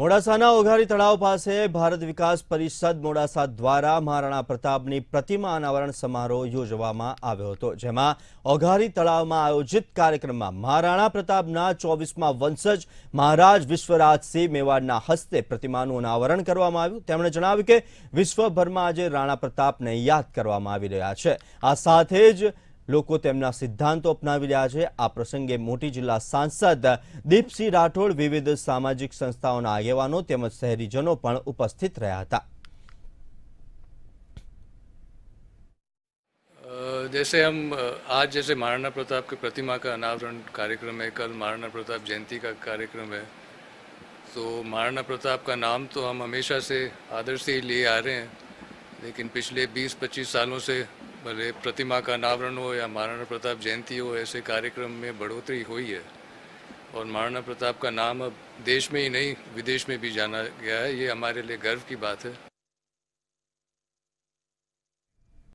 મોડાસાના ઓઘારી તળાવ પાસે ભારત વિકાસ પરિષદ મોડાસા દ્વારા મહારાણા પ્રતાપની પ્રતિમા અનાવરણ સમારોહ યોજવામાં આવ્યો હતો જેમાં ઓઘારી તળાવમાં આયોજિત કાર્યક્રમમાં મહારાણા પ્રતાપના ચોવીસમાં વંશજ મહારાજ વિશ્વરાજસિંહ મેવાડના હસ્તે પ્રતિમાનું અનાવરણ કરવામાં આવ્યું તેમણે જણાવ્યું કે વિશ્વભરમાં આજે રાણા પ્રતાપને યાદ કરવામાં આવી રહ્યા છે આ સાથે જ लोकोत्तमला सिद्धांतो अपनाविलया छे આ પ્રસંગે મોટી જિલ્લા સાંસદ દીપસી राठौड़ विविध सामाजिक संस्थाओं ના આગેવાનો તેમજ શહેરીજનો પણ ઉપસ્થિત રહ્યા હતા เอ่อ جیسے ہم આજ જેસે महाराणा प्रताप કે પ્રતિમા કા अनावरण કાર્યક્રમ હે કલ महाराणा प्रताप जयंती કા કાર્યક્રમ હે તો महाराणा प्रताप કા નામ તો ہم હંમેશા સે આદર્શ સે લે આ રહે હે લેકિન પિછલે 20-25 સાલો સે भले प्रतिमा का अनावरण हो या महाराणा प्रताप जयंती हो ऐसे कार्यक्रम में बढ़ोतरी हुई है और महाराणा प्रताप का नाम अब देश में ही नहीं विदेश में भी जाना गया है ये हमारे लिए गर्व की बात है